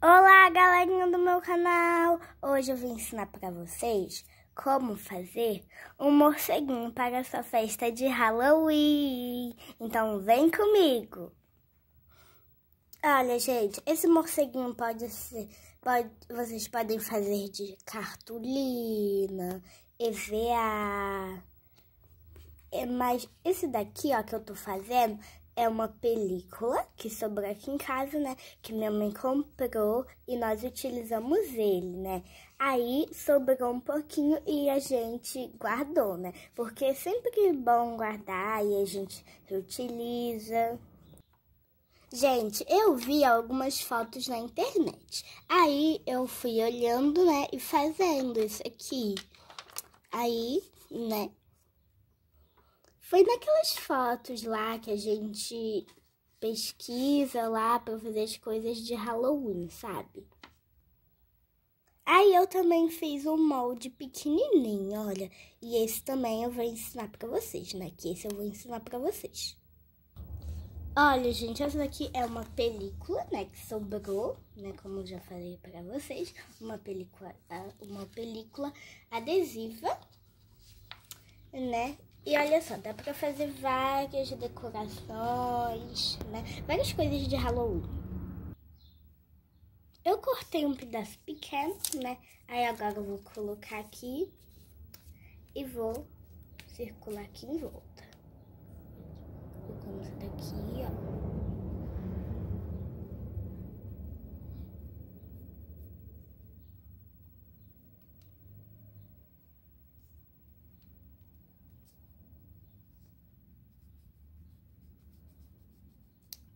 Olá, galerinha do meu canal! Hoje eu vim ensinar para vocês como fazer um morceguinho para sua festa de Halloween. Então, vem comigo! Olha, gente, esse morceguinho pode ser... Pode, vocês podem fazer de cartolina, EVA... É, mas esse daqui, ó, que eu tô fazendo, é uma película que sobrou aqui em casa, né? Que minha mãe comprou e nós utilizamos ele, né? Aí sobrou um pouquinho e a gente guardou, né? Porque é sempre bom guardar e a gente utiliza. Gente, eu vi algumas fotos na internet. Aí eu fui olhando, né, e fazendo isso aqui. Aí, né, foi naquelas fotos lá que a gente pesquisa lá para fazer as coisas de Halloween, sabe? Aí eu também fiz um molde pequenininho, olha. E esse também eu vou ensinar para vocês, né? Que esse eu vou ensinar para vocês. Olha, gente, essa daqui é uma película, né, que sobrou, né, como eu já falei para vocês, uma película, ah, uma película adesiva, né, e olha só, dá pra fazer várias decorações, né? Várias coisas de Halloween. Eu cortei um pedaço pequeno, né? Aí agora eu vou colocar aqui e vou circular aqui em volta. Vou começar daqui, ó.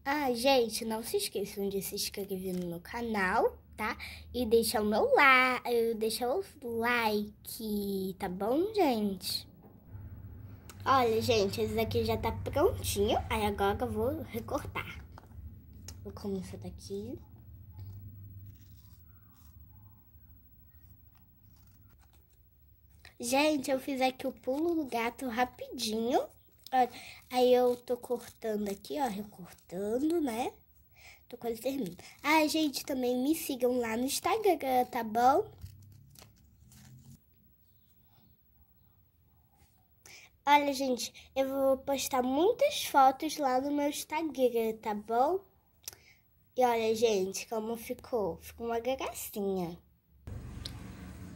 Ah, gente, não se esqueçam de se inscrever no meu canal, tá? E deixar o meu like, eh, deixar o like, tá bom, gente? Olha, gente, esse daqui já tá prontinho. Aí agora eu vou recortar. Vou começar daqui. Gente, eu fiz aqui o pulo do gato rapidinho aí eu tô cortando aqui, ó, recortando, né? Tô quase terminando. Ah, gente, também me sigam lá no Instagram, tá bom? Olha, gente, eu vou postar muitas fotos lá no meu Instagram, tá bom? E olha, gente, como ficou. Ficou uma gracinha.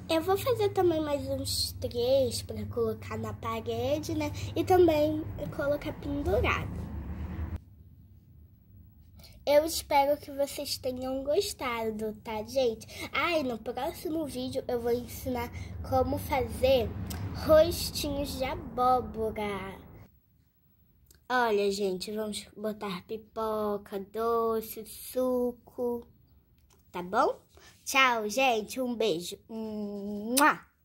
Eu vou fazer também mais uns três para colocar na parede, né? E também colocar pendurado. Eu espero que vocês tenham gostado, tá, gente? Ah, no próximo vídeo eu vou ensinar como fazer rostinhos de abóbora. Olha, gente, vamos botar pipoca, doce, suco tá bom? Tchau, gente. Um beijo. Mua!